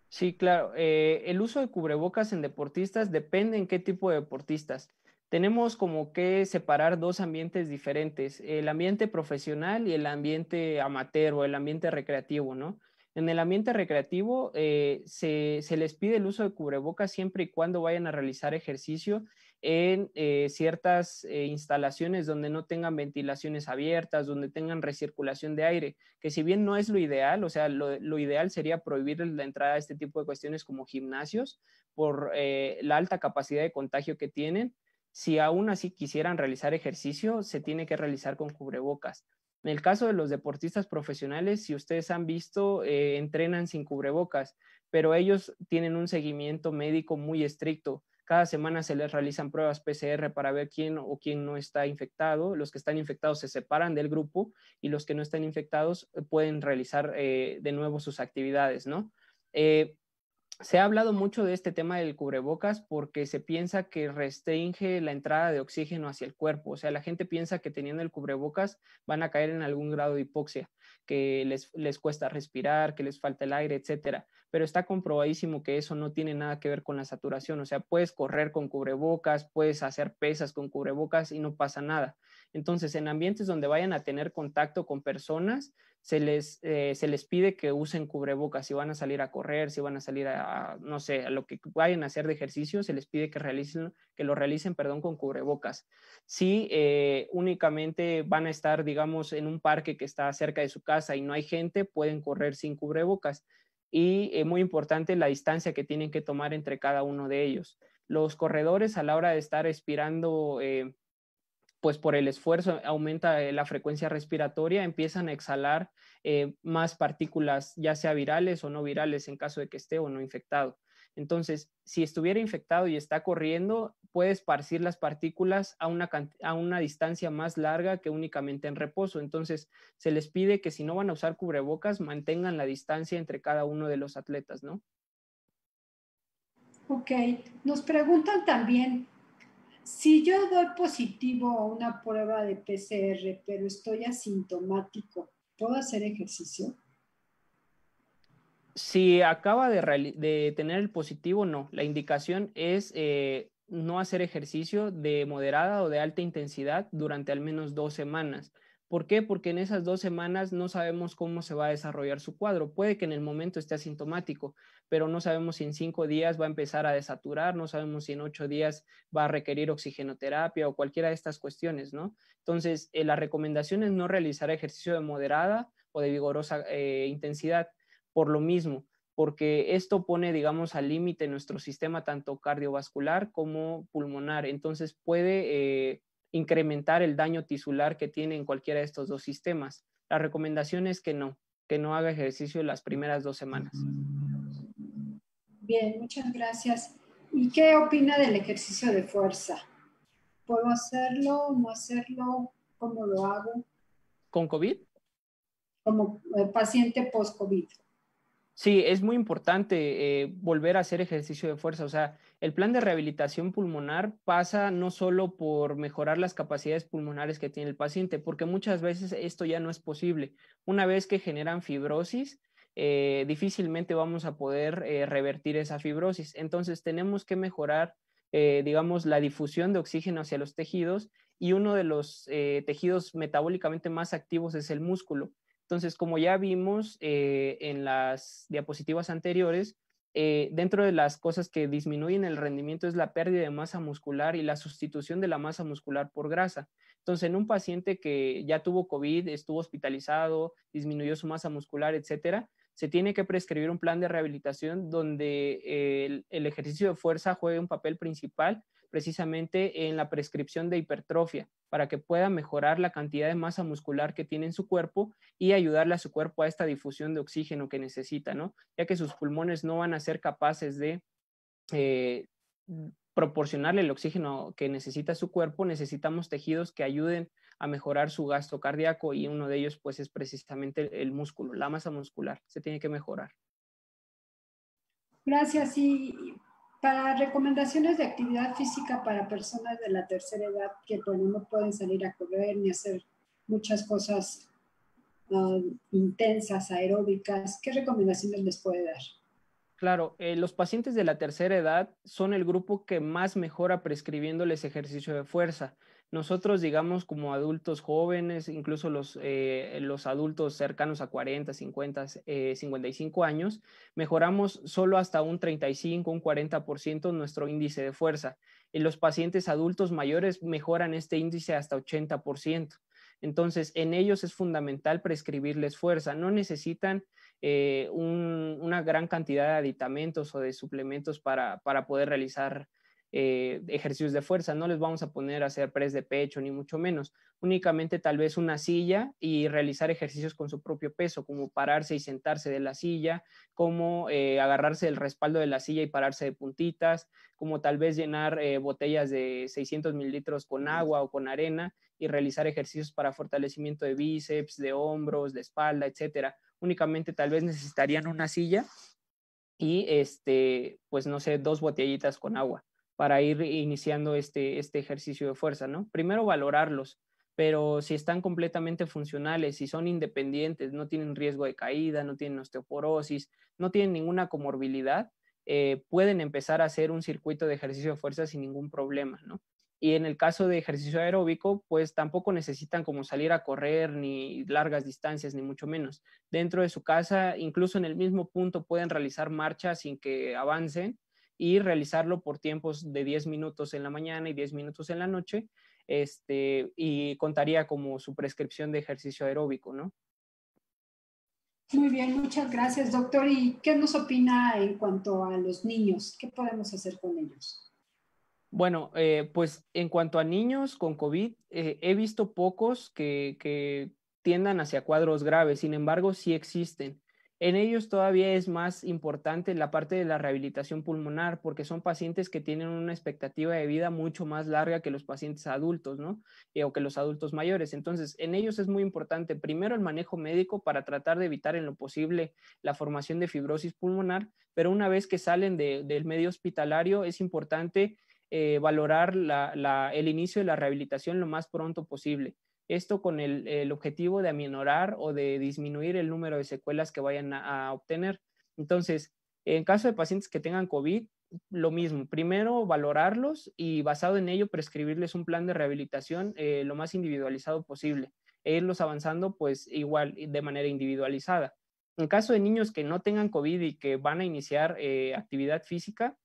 Sí, claro. Eh, el uso de cubrebocas en deportistas depende en qué tipo de deportistas. Tenemos como que separar dos ambientes diferentes, el ambiente profesional y el ambiente amateur o el ambiente recreativo, ¿no? En el ambiente recreativo eh, se, se, les pide el uso de cubrebocas siempre y cuando vayan a realizar ejercicio en eh, ciertas eh, instalaciones donde no tengan ventilaciones abiertas, donde tengan recirculación de aire, que si bien no es lo ideal, o sea, lo, ideal sería prohibir la entrada a este tipo de cuestiones como gimnasios por eh, la alta capacidad de contagio que tienen. Si aún así quisieran realizar ejercicio, se tiene que realizar con cubrebocas. En el caso de los deportistas profesionales, si ustedes han visto, entrenan sin cubrebocas, pero ellos tienen un seguimiento médico muy estricto cada semana se les realizan pruebas PCR para ver quién o quién no está infectado. Los que están infectados se separan del grupo y los que no están infectados eh, pueden realizar eh, de nuevo sus actividades, ¿no? Eh, se ha hablado mucho de este tema del cubrebocas porque se piensa que restringe la entrada de oxígeno hacia el cuerpo. O sea, la gente piensa que teniendo el cubrebocas van a caer en algún grado de hipoxia, que les, les cuesta respirar, que les falta el aire, etcétera. Pero está comprobadísimo que eso no tiene nada que ver con la saturación. O sea, puedes correr con cubrebocas, puedes hacer pesas con cubrebocas y no pasa nada. Entonces, en ambientes donde vayan a tener contacto con personas, se les, eh, se les pide que usen cubrebocas. Si van a salir a correr, si van a salir a, no sé, a lo que vayan a hacer de ejercicio, se les pide que, realicen, que lo realicen perdón, con cubrebocas. Si eh, únicamente van a estar, digamos, en un parque que está cerca de su casa y no hay gente, pueden correr sin cubrebocas. Y es eh, muy importante la distancia que tienen que tomar entre cada uno de ellos. Los corredores a la hora de estar expirando pues por el esfuerzo aumenta eh, la frecuencia respiratoria, empiezan a exhalar eh, más partículas, ya sea virales o no virales, en caso de que esté o no infectado. Entonces, si estuviera infectado y está corriendo, puede esparcir las partículas a una, a una distancia más larga que únicamente en reposo. Entonces, se les pide que si no van a usar cubrebocas, mantengan la distancia entre cada uno de los atletas, ¿no? Ok, nos preguntan también si yo doy positivo a una prueba de PCR, pero estoy asintomático, ¿puedo hacer ejercicio? Si acaba de, tener el positivo, no. La indicación es eh, no hacer ejercicio de moderada o de alta intensidad durante al menos dos semanas. ¿Por qué? Porque en esas dos semanas no sabemos cómo se va a desarrollar su cuadro. Puede que en el momento esté asintomático, pero no sabemos si en cinco días va a empezar a desaturar, no sabemos si en ocho días va a requerir oxigenoterapia o cualquiera de estas cuestiones, ¿no? Entonces, eh, la recomendación es no realizar ejercicio de moderada o de vigorosa eh, intensidad por lo mismo porque esto pone, digamos, al límite nuestro sistema tanto cardiovascular como pulmonar. Entonces puede eh, incrementar el daño tisular que tiene en cualquiera de estos dos sistemas. La recomendación es que no, que no haga ejercicio las primeras dos semanas. Bien, muchas gracias. ¿Y qué opina del ejercicio de fuerza? ¿Puedo hacerlo no hacerlo? ¿Cómo lo hago? ¿Con COVID? Como eh, paciente post-COVID. Sí, es muy importante eh, volver a hacer ejercicio de fuerza. O sea, el plan de rehabilitación pulmonar pasa no solo por mejorar las capacidades pulmonares que tiene el paciente, porque muchas veces esto ya no es posible. Una vez que generan fibrosis, eh, difícilmente vamos a poder eh, revertir esa fibrosis. Entonces, tenemos que mejorar, digamos, la difusión de oxígeno hacia los tejidos y uno de los tejidos metabólicamente más activos es el músculo. Entonces, como ya vimos eh, en las diapositivas anteriores, eh, dentro de las cosas que disminuyen el rendimiento es la pérdida de masa muscular y la sustitución de la masa muscular por grasa. Entonces, en un paciente que ya tuvo COVID, estuvo hospitalizado, disminuyó su masa muscular, etcétera, se tiene que prescribir un plan de rehabilitación donde eh, el, ejercicio de fuerza juegue un papel principal precisamente en la prescripción de hipertrofia para que pueda mejorar la cantidad de masa muscular que tiene en su cuerpo y ayudarle a su cuerpo a esta difusión de oxígeno que necesita, ¿no? Ya que sus pulmones no van a ser capaces de eh, proporcionarle el oxígeno que necesita su cuerpo, necesitamos tejidos que ayuden a mejorar su gasto cardíaco y uno de ellos pues es precisamente el músculo, la masa muscular, se tiene que mejorar. Gracias y para recomendaciones de actividad física para personas de la tercera edad que no pueden salir a correr ni hacer muchas cosas um, intensas, aeróbicas, ¿qué recomendaciones les puede dar? Claro, eh, los pacientes de la tercera edad son el grupo que más mejora prescribiéndoles ejercicio de fuerza nosotros, digamos, como adultos jóvenes, incluso los, eh, los adultos cercanos a 40, 50, 55 años, mejoramos solo hasta un 35, un 40% nuestro índice de fuerza. En los pacientes adultos mayores mejoran este índice hasta 80%. Entonces, en ellos es fundamental prescribirles fuerza. No necesitan eh, una gran cantidad de aditamentos o de suplementos para, para poder realizar eh, ejercicios de fuerza, no les vamos a poner a hacer press de pecho ni mucho menos, únicamente tal vez una silla y realizar ejercicios con su propio peso, como pararse y sentarse de la silla, como eh, agarrarse el respaldo de la silla y pararse de puntitas, como tal vez llenar eh, botellas de 600 mililitros con agua o con arena y realizar ejercicios para fortalecimiento de bíceps, de hombros, de espalda, etcétera. Únicamente tal vez necesitarían una silla y este, pues no sé, dos botellitas con agua para ir iniciando este, este ejercicio de fuerza, ¿no? Primero valorarlos, pero si están completamente funcionales, si son independientes, no tienen riesgo de caída, no tienen osteoporosis, no tienen ninguna comorbilidad, eh, pueden empezar a hacer un circuito de ejercicio de fuerza sin ningún problema, ¿no? Y en el caso de ejercicio aeróbico, pues tampoco necesitan como salir a correr ni largas distancias, ni mucho menos. Dentro de su casa, incluso en el mismo punto, pueden realizar marchas sin que avancen y realizarlo por tiempos de 10 minutos en la mañana y 10 minutos en la noche, este, y contaría como su prescripción de ejercicio aeróbico, ¿no? Muy bien, muchas gracias, doctor. ¿Y qué nos opina en cuanto a los niños? ¿Qué podemos hacer con ellos? Bueno, eh, pues en cuanto a niños con COVID, eh, he visto pocos que, que tiendan hacia cuadros graves, sin embargo, sí existen. En ellos todavía es más importante la parte de la rehabilitación pulmonar, porque son pacientes que tienen una expectativa de vida mucho más larga que los pacientes adultos, ¿no? Eh, o que los adultos mayores. Entonces, en ellos es muy importante primero el manejo médico para tratar de evitar en lo posible la formación de fibrosis pulmonar, pero una vez que salen del medio hospitalario, es importante eh, valorar el inicio de la rehabilitación lo más pronto posible. Esto con el, objetivo de aminorar o de disminuir el número de secuelas que vayan a, obtener. Entonces, en caso de pacientes que tengan COVID, lo mismo, primero valorarlos y basado en ello prescribirles un plan de rehabilitación eh, lo más individualizado posible e irlos avanzando pues igual de manera individualizada. En caso de niños que no tengan COVID y que van a iniciar eh, actividad física,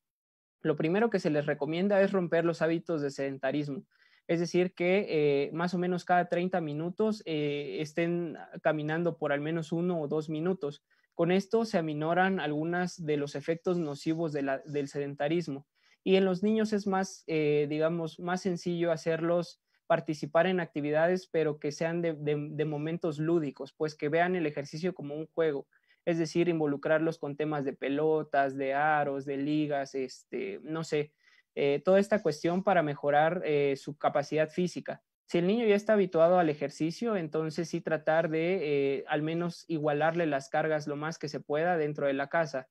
lo primero que se les recomienda es romper los hábitos de sedentarismo. Es decir, que eh, más o menos cada 30 minutos eh, estén caminando por al menos uno o dos minutos. Con esto se aminoran algunos de los efectos nocivos del sedentarismo. Y en los niños es más, eh, digamos, más sencillo hacerlos participar en actividades, pero que sean de, de momentos lúdicos, pues que vean el ejercicio como un juego es decir, involucrarlos con temas de pelotas, de aros, de ligas, este, no sé, eh, toda esta cuestión para mejorar eh, su capacidad física. Si el niño ya está habituado al ejercicio, entonces sí tratar de eh, al menos igualarle las cargas lo más que se pueda dentro de la casa,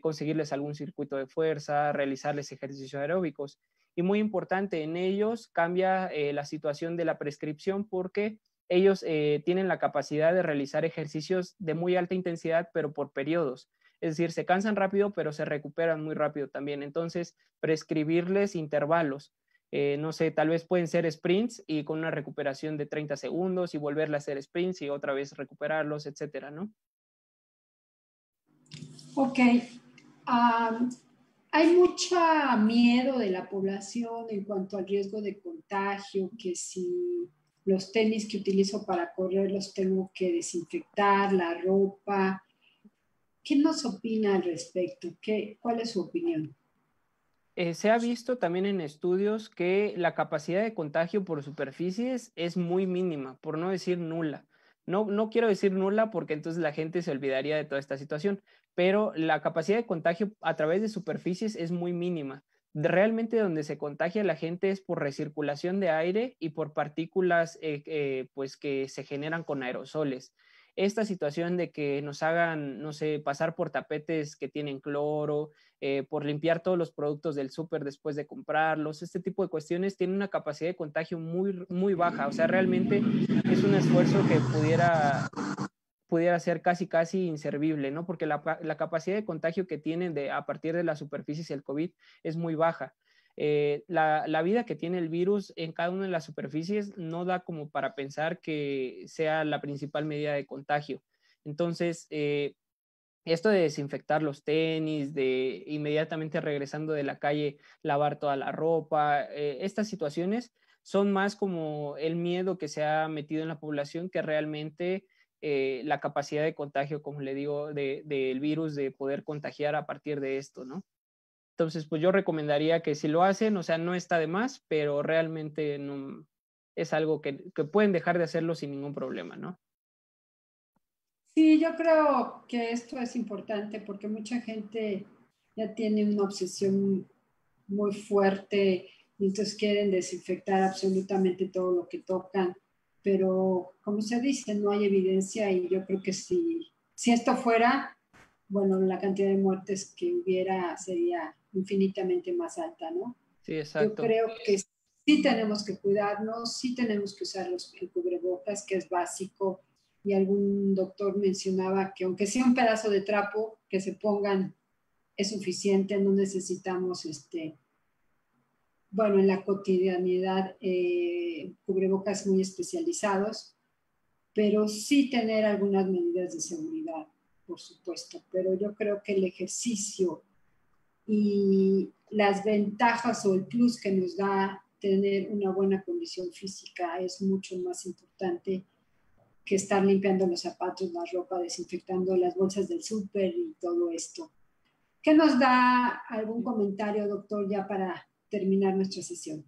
conseguirles algún circuito de fuerza, realizarles ejercicios aeróbicos. Y muy importante, en ellos cambia la situación de la prescripción porque ellos tienen la capacidad de realizar ejercicios de muy alta intensidad, pero por periodos. Es decir, se cansan rápido, pero se recuperan muy rápido también. Entonces, prescribirles intervalos. Eh, no sé, tal vez pueden ser sprints y con una recuperación de 30 segundos y volverle a hacer sprints y otra vez recuperarlos, etcétera, ¿no? Ok. hay mucho miedo de la población en cuanto al riesgo de contagio, que si los tenis que utilizo para correr los tengo que desinfectar, la ropa, ¿Qué nos opina al respecto? ¿Cuál es su opinión? Eh, se ha visto también en estudios que la capacidad de contagio por superficies es muy mínima, por no decir nula. No, quiero decir nula porque entonces la gente se olvidaría de toda esta situación, pero la capacidad de contagio a través de superficies es muy mínima. Realmente donde se contagia la gente es por recirculación de aire y por partículas eh, eh, pues que se generan con aerosoles esta situación de que nos hagan, no sé, pasar por tapetes que tienen cloro, eh, por limpiar todos los productos del súper después de comprarlos, este tipo de cuestiones tiene una capacidad de contagio muy, muy baja. O sea, realmente es un esfuerzo que pudiera ser casi, casi inservible, ¿no? Porque la, capacidad de contagio que tienen de, a partir de las superficies el COVID es muy baja. Eh, la, vida que tiene el virus en cada una de las superficies no da como para pensar que sea la principal medida de contagio. Entonces, eh, esto de desinfectar los tenis, de inmediatamente regresando de la calle lavar toda la ropa, eh, estas situaciones son más como el miedo que se ha metido en la población que realmente la capacidad de contagio, como le digo, del virus, de poder contagiar a partir de esto, ¿no? Entonces, pues yo recomendaría que si lo hacen, o sea, no está de más, pero realmente es algo que, pueden dejar de hacerlo sin ningún problema, ¿no? Sí, yo creo que esto es importante porque mucha gente ya tiene una obsesión muy fuerte y entonces quieren desinfectar absolutamente todo lo que tocan. Pero como se dice, no hay evidencia y yo creo que si, si esto fuera, bueno, la cantidad de muertes que hubiera sería infinitamente más alta, ¿no? Sí, exacto. Yo creo que sí tenemos que cuidarnos, sí tenemos que usar los, el cubrebocas, que es básico, y algún doctor mencionaba que aunque sea un pedazo de trapo que se pongan es suficiente, no necesitamos este, bueno, en la cotidianidad eh, cubrebocas muy especializados, pero sí tener algunas medidas de seguridad, por supuesto, pero yo creo que el ejercicio y las ventajas o el plus que nos da tener una buena condición física es mucho más importante que estar limpiando los zapatos, la ropa, desinfectando las bolsas del súper y todo esto. ¿Qué nos da algún comentario, doctor, ya para terminar nuestra sesión?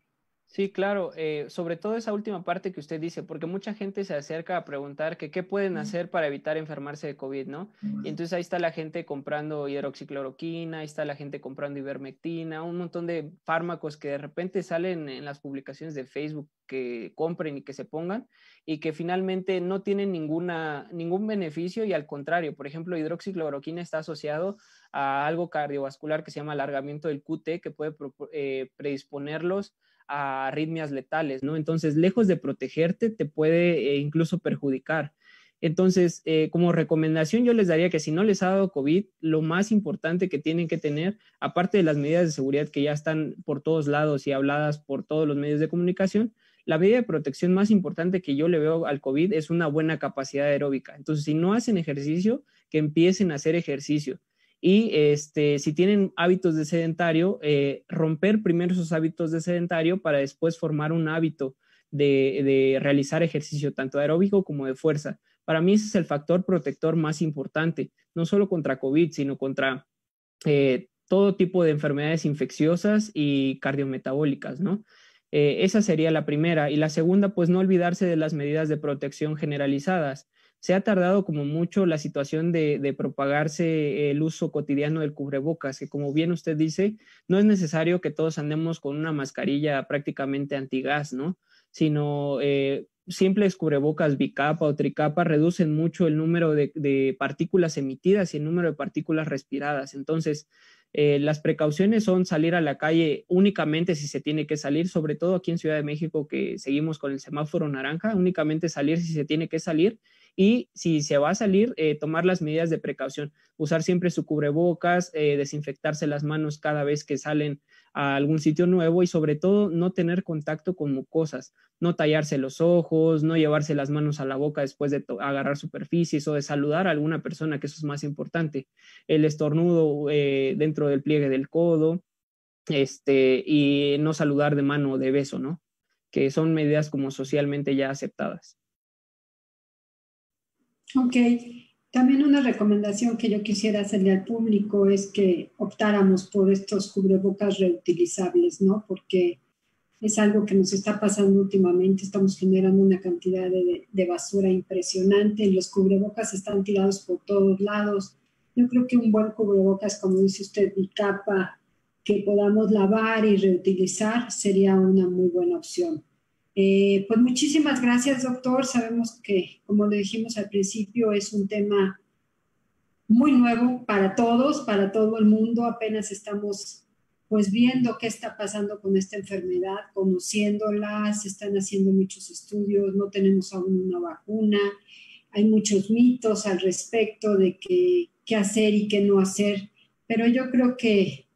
Sí, claro, eh, sobre todo esa última parte que usted dice, porque mucha gente se acerca a preguntar qué pueden hacer para evitar enfermarse de COVID, ¿no? Y entonces ahí está la gente comprando hidroxicloroquina, ahí está la gente comprando ivermectina, un montón de fármacos que de repente salen en las publicaciones de Facebook que compren y que se pongan y que finalmente no tienen ningún beneficio y al contrario, por ejemplo, hidroxicloroquina está asociado a algo cardiovascular que se llama alargamiento del QT que puede eh, predisponerlos a arritmias letales, ¿no? Entonces, lejos de protegerte, te puede eh, incluso perjudicar. Entonces, eh, como recomendación, yo les daría que si no les ha dado COVID, lo más importante que tienen que tener, aparte de las medidas de seguridad que ya están por todos lados y habladas por todos los medios de comunicación, la medida de protección más importante que yo le veo al COVID es una buena capacidad aeróbica. Entonces, si no hacen ejercicio, que empiecen a hacer ejercicio. Y este, si tienen hábitos de sedentario, eh, romper primero esos hábitos de sedentario para después formar un hábito de, realizar ejercicio tanto aeróbico como de fuerza. Para mí ese es el factor protector más importante, no solo contra COVID, sino contra eh, todo tipo de enfermedades infecciosas y cardiometabólicas, ¿no? Eh, esa sería la primera. Y la segunda, pues no olvidarse de las medidas de protección generalizadas se ha tardado como mucho la situación de, propagarse el uso cotidiano del cubrebocas, que como bien usted dice, no es necesario que todos andemos con una mascarilla prácticamente antigás, ¿no? Sino eh, simples cubrebocas bicapa o tricapa reducen mucho el número de, partículas emitidas y el número de partículas respiradas. Entonces, eh, las precauciones son salir a la calle únicamente si se tiene que salir, sobre todo aquí en Ciudad de México que seguimos con el semáforo naranja, únicamente salir si se tiene que salir y si se va a salir, eh, tomar las medidas de precaución, usar siempre su cubrebocas, eh, desinfectarse las manos cada vez que salen a algún sitio nuevo y sobre todo no tener contacto con mucosas, no tallarse los ojos, no llevarse las manos a la boca después de agarrar superficies o de saludar a alguna persona, que eso es más importante, el estornudo eh, dentro del pliegue del codo, este, y no saludar de mano o de beso, ¿no? Que son medidas como socialmente ya aceptadas. Ok. También una recomendación que yo quisiera hacerle al público es que optáramos por estos cubrebocas reutilizables, ¿no? Porque es algo que nos está pasando últimamente. Estamos generando una cantidad de, basura impresionante. Los cubrebocas están tirados por todos lados. Yo creo que un buen cubrebocas, como dice usted, de capa que podamos lavar y reutilizar sería una muy buena opción. Eh, pues muchísimas gracias, doctor. Sabemos que, como le dijimos al principio, es un tema muy nuevo para todos, para todo el mundo. Apenas estamos pues viendo qué está pasando con esta enfermedad, conociéndola, se están haciendo muchos estudios, no tenemos aún una vacuna, hay muchos mitos al respecto de qué hacer y qué no hacer, pero yo creo que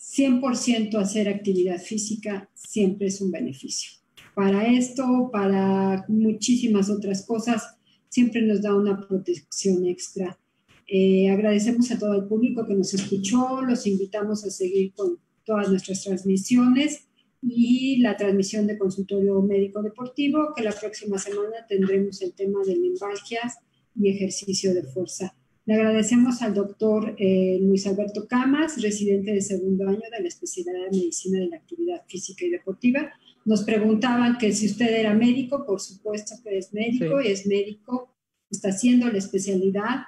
100% hacer actividad física siempre es un beneficio para esto, para muchísimas otras cosas, siempre nos da una protección extra. Eh, agradecemos a todo el público que nos escuchó, los invitamos a seguir con todas nuestras transmisiones y la transmisión de consultorio médico deportivo, que la próxima semana tendremos el tema de linfagias y ejercicio de fuerza. Le agradecemos al doctor eh, Luis Alberto Camas, residente de segundo año de la especialidad de Medicina de la Actividad Física y Deportiva, nos preguntaban que si usted era médico, por supuesto que es médico, y es médico, está haciendo la especialidad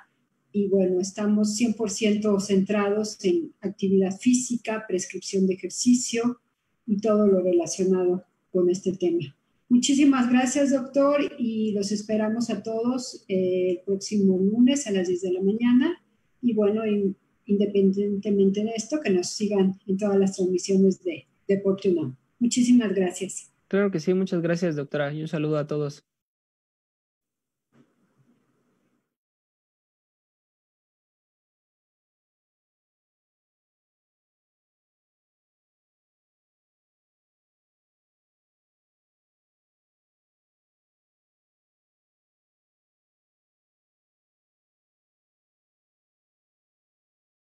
y bueno, estamos 100% centrados en actividad física, prescripción de ejercicio y todo lo relacionado con este tema. Muchísimas gracias, doctor, y los esperamos a todos eh, el próximo lunes a las 10 de la mañana. Y bueno, independientemente de esto, que nos sigan en todas las transmisiones de Deporte Muchísimas gracias. Claro que sí, muchas gracias, doctora. Y un saludo a todos.